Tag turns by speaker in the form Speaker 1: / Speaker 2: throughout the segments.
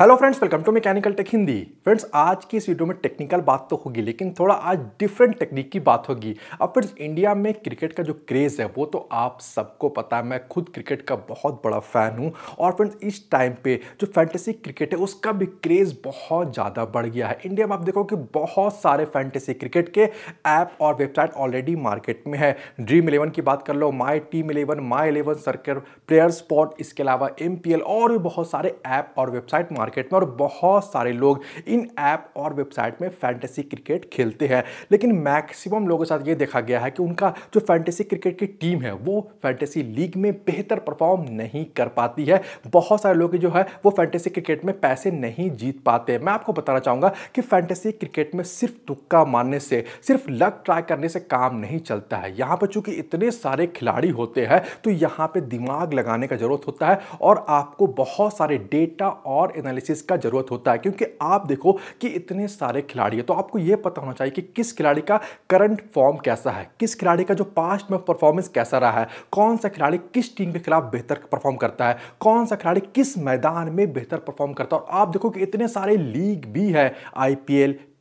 Speaker 1: hello friends welcome to mechanical tech Hindi friends आज की इस वीडियो में टेक्निकल बात तो होगी लेकिन थोड़ा आज डिफरेंट टेक्निक की बात होगी अब फ्रेंड्स इंडिया में क्रिकेट का जो क्रेज़ है वो तो आप सबको पता है मैं खुद क्रिकेट का बहुत बड़ा फ़ैन हूँ और फ्रेंड्स इस टाइम पे जो फैंटेसी क्रिकेट है उसका भी क्रेज़ बहुत ज़्यादा बढ़ गया है इंडिया में आप देखो कि बहुत सारे फैंटेसी क्रिकेट के ऐप और वेबसाइट ऑलरेडी मार्केट में है ड्रीम इलेवन की बात कर लो my team eleven my eleven circle player spot इसके अलावा एम और भी बहुत सारे ऐप और वेबसाइट मार्केट में और बहुत सारे लोग इन ऐप और वेबसाइट में फैंटेसी क्रिकेट खेलते हैं लेकिन मैक्सिमम लोगों के साथ ये देखा गया है कि उनका जो फैंटेसी क्रिकेट की टीम है वो फैंटेसी लीग में बेहतर परफॉर्म नहीं कर पाती है बहुत सारे लोग जो है वो फैंटेसी क्रिकेट में पैसे नहीं जीत पाते मैं आपको बताना चाहूँगा कि फैंटेसी क्रिकेट में सिर्फ तुक्का मारने से सिर्फ लक ट्राई करने से काम नहीं चलता है यहाँ पर चूंकि इतने सारे खिलाड़ी होते हैं तो यहाँ पर दिमाग लगाने का जरूरत होता है और आपको बहुत सारे डेटा और एनालिस एनालिसिस का ज़रूरत होता है क्योंकि आप देखो कि इतने सारे खिलाड़ी हैं तो आपको यह पता होना चाहिए कि किस खिलाड़ी का करंट फॉर्म कैसा है किस खिलाड़ी का जो पास्ट में परफॉर्मेंस कैसा रहा है कौन सा खिलाड़ी किस टीम के खिलाफ बेहतर परफॉर्म करता है कौन सा खिलाड़ी किस मैदान में बेहतर परफॉर्म करता है और आप देखो कि इतने सारे लीग भी है आई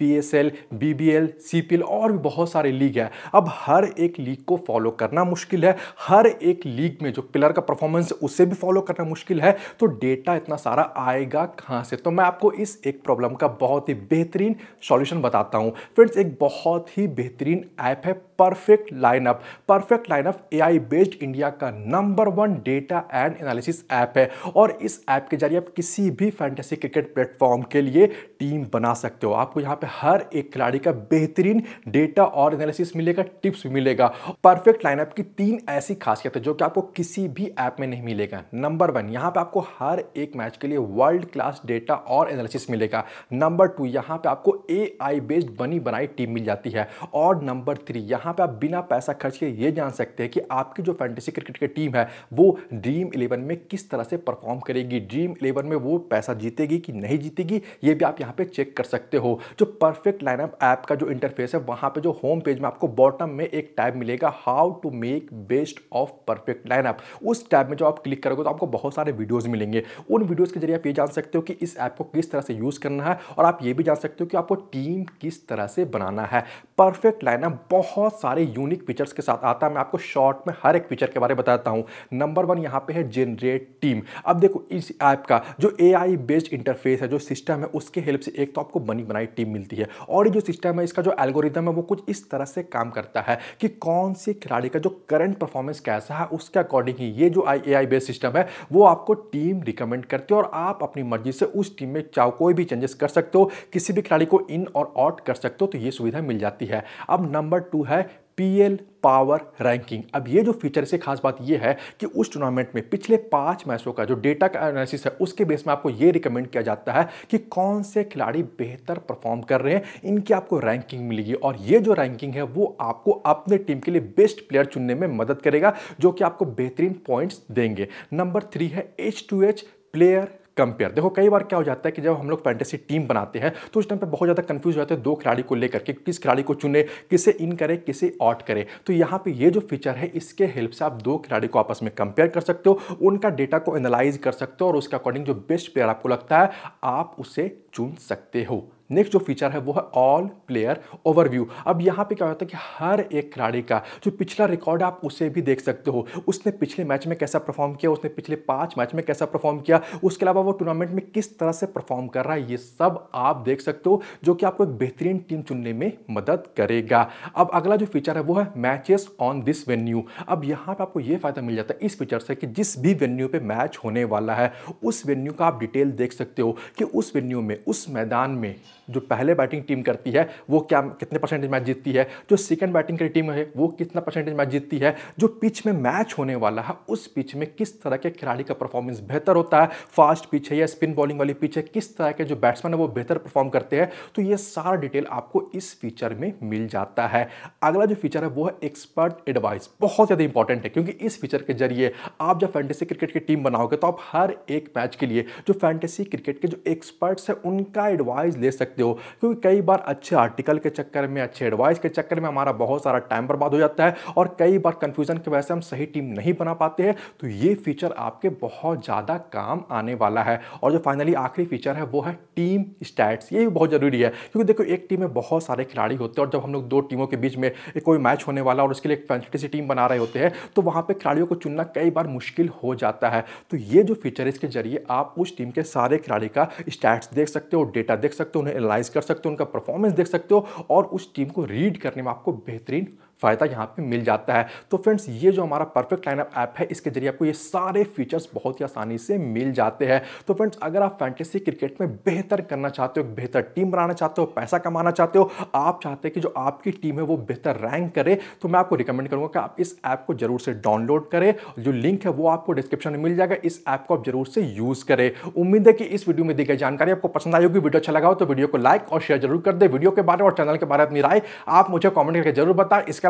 Speaker 1: पीएसएल, बीबीएल, सीपीएल और भी बहुत सारे लीग है अब हर एक लीग को फॉलो करना मुश्किल है हर एक लीग में जो प्लेयर का परफॉर्मेंस उसे भी फॉलो करना मुश्किल है तो डेटा इतना सारा आएगा कहाँ से तो मैं आपको इस एक प्रॉब्लम का बहुत ही बेहतरीन सॉल्यूशन बताता हूँ फ्रेंड्स एक बहुत ही बेहतरीन ऐप है perfect lineup perfect lineup AI based India का number one data and analysis app है और इस ऐप के जरिए आप किसी भी फैंटेसी क्रिकेट प्लेटफॉर्म के लिए टीम बना सकते हो आपको यहाँ पे हर एक खिलाड़ी का बेहतरीन डेटा और एनालिसिस मिलेगा टिप्स मिलेगा परफेक्ट लाइनअप की तीन ऐसी खासियत है जो कि आपको किसी भी ऐप में नहीं मिलेगा नंबर वन यहाँ पे आपको हर एक मैच के लिए वर्ल्ड क्लास डेटा और एनालिसिस मिलेगा नंबर टू यहाँ पे आपको ए बेस्ड बनी बनाई टीम मिल जाती है और नंबर थ्री यहाँ पे आप बिना पैसा खर्च के ये जान सकते हैं कि आपकी जो फैंटेसी क्रिकेट की टीम है वो ड्रीम इलेवन में किस तरह से परफॉर्म करेगी ड्रीम इलेवन में वो पैसा जीतेगी कि नहीं जीतेगी ये भी आप यहाँ पे चेक कर सकते हो जो परफेक्ट लाइनअप ऐप का जो इंटरफेस है वहाँ पे जो होम पेज में आपको बॉटम में एक टैब मिलेगा how to make best of perfect lineup उस टैब में जो आप क्लिक करोगे तो आपको बहुत सारे वीडियोज़ मिलेंगे उन वीडियोज़ के जरिए आप ये जान सकते हो कि इस ऐप को किस तरह से यूज़ करना है और आप ये भी जान सकते हो कि आपको टीम किस तरह से बनाना है परफेक्ट लाइनअप बहुत सारे यूनिक फीचर्स के साथ आता है मैं आपको शॉर्ट में हर एक फीचर के बारे में बताता हूँ नंबर वन यहाँ पे है जेनरेट टीम अब देखो इस ऐप का जो ए बेस्ड इंटरफेस है जो सिस्टम है उसके हेल्प से एक तो आपको बनी बनाई टीम मिल मिलती है और ये जो सिस्टम है इसका जो एल्गोरिदम है वो कुछ इस तरह से काम करता है कि कौन से खिलाड़ी का जो करंट परफॉर्मेंस कैसा है उसके अकॉर्डिंग ही ये जो आई ए आई बेस्ड सिस्टम है वो आपको टीम रिकमेंड करती है और आप अपनी मर्जी से उस टीम में चाहे कोई भी चेंजेस कर सकते हो किसी भी खिलाड़ी को इन और आउट कर सकते हो तो ये सुविधा मिल जाती है अब नंबर टू है पीएल पावर रैंकिंग अब ये जो फीचर से खास बात ये है कि उस टूर्नामेंट में पिछले पाँच मैचों का जो डेटा का एनालिसिस है उसके बेस में आपको ये रिकमेंड किया जाता है कि कौन से खिलाड़ी बेहतर परफॉर्म कर रहे हैं इनकी आपको रैंकिंग मिलेगी और ये जो रैंकिंग है वो आपको अपने टीम के लिए बेस्ट प्लेयर चुनने में मदद करेगा जो कि आपको बेहतरीन पॉइंट्स देंगे नंबर थ्री है H to H player compare देखो कई बार क्या हो जाता है कि जब हम लोग फैंटेसी टीम बनाते हैं तो उस टाइम पर बहुत ज़्यादा कंफ्यूज हो जाते हैं दो खिलाड़ी को लेकर के किस खिलाड़ी को चुने किसे इन करे किसे आउट करे तो यहाँ पे ये जो फीचर है इसके हेल्प से आप दो खिलाड़ी को आपस में कंपेयर कर सकते हो उनका डेटा को एनालाइज कर सकते हो और उसके अकॉर्डिंग जो बेस्ट प्लेयर आपको लगता है आप उसे चुन सकते हो नेक्स्ट जो फीचर है वो है ऑल प्लेयर ओवरव्यू अब यहाँ पे क्या होता है कि हर एक खिलाड़ी का जो पिछला रिकॉर्ड आप उसे भी देख सकते हो उसने पिछले मैच में कैसा परफॉर्म किया उसने पिछले पाँच मैच में कैसा परफॉर्म किया उसके अलावा वो टूर्नामेंट में किस तरह से परफॉर्म कर रहा है ये सब आप देख सकते हो जो कि आपको एक बेहतरीन टीम चुनने में मदद करेगा अब अगला जो फीचर है वो है मैचेस ऑन दिस वेन्यू अब यहाँ पर आपको ये फायदा मिल जाता है इस फीचर से कि जिस भी वेन्यू पर मैच होने वाला है उस वेन्यू का आप डिटेल देख सकते हो कि उस वेन्यू में उस मैदान में जो पहले बैटिंग टीम करती है वो क्या कितने परसेंटेज मैच जीतती है जो सेकेंड बैटिंग की टीम है वो कितना परसेंटेज मैच जीतती है जो पिच में मैच होने वाला है उस पिच में किस तरह के खिलाड़ी का परफॉर्मेंस बेहतर होता है फास्ट पिच है या स्पिन बॉलिंग वाली पिच है किस तरह के जो बैट्समैन है वो बेहतर परफॉर्म करते हैं तो ये सारा डिटेल आपको इस फीचर में मिल जाता है अगला जो फीचर है वो है एक्सपर्ट एडवाइस बहुत ज़्यादा इंपॉर्टेंट है क्योंकि इस फीचर के जरिए आप जब फैंटेसी क्रिकेट की टीम बनाओगे तो आप हर एक मैच के लिए जो फैंटेसी क्रिकेट के जो एक्सपर्ट्स हैं उनका एडवाइस ले सकते सकते हो क्योंकि कई बार अच्छे आर्टिकल के चक्कर में अच्छे एडवाइस के चक्कर में हमारा बहुत सारा टाइम बर्बाद हो जाता है और कई बार कन्फ्यूजन की वजह से हम सही टीम नहीं बना पाते हैं तो ये फीचर आपके बहुत ज़्यादा काम आने वाला है और जो फाइनली आखिरी फीचर है वो है टीम स्टैट्स ये भी बहुत ज़रूरी है क्योंकि देखो एक टीम में बहुत सारे खिलाड़ी होते हैं और जब हम लोग दो टीमों के बीच में कोई मैच होने वाला और उसके लिए एक सी टीम बना रहे होते हैं तो वहाँ पर खिलाड़ियों को चुनना कई बार मुश्किल हो जाता है तो ये जो फीचर इसके जरिए आप उस टीम के सारे खिलाड़ी का स्टैट्स देख सकते हो डेटा देख सकते हो उन्हें एनालाइज कर सकते हो उनका परफॉर्मेंस देख सकते हो और उस टीम को रीड करने में आपको बेहतरीन फ़ायदा यहाँ पे मिल जाता है तो फ्रेंड्स ये जो हमारा परफेक्ट लाइनअप ऐप है इसके जरिए आपको ये सारे फीचर्स बहुत ही आसानी से मिल जाते हैं तो फ्रेंड्स अगर आप फैंटेसी क्रिकेट में बेहतर करना चाहते हो बेहतर टीम बनाना चाहते हो पैसा कमाना चाहते हो आप चाहते हैं कि जो आपकी टीम है वो बेहतर रैंक करे तो मैं आपको रिकमेंड करूँगा कि आप इस ऐप को जरूर से डाउनलोड करें जो लिंक है वो आपको डिस्क्रिप्शन में मिल जाएगा इस ऐप को आप जरूर से यूज़ करें उम्मीद है कि इस वीडियो में दी गई जानकारी आपको पसंद आई होगी वीडियो अच्छा लगा हो तो वीडियो को लाइक और शेयर जरूर कर दे वीडियो के बारे में और चैनल के बारे में राय आप मुझे कॉमेंट करके जरूर बताएं इसके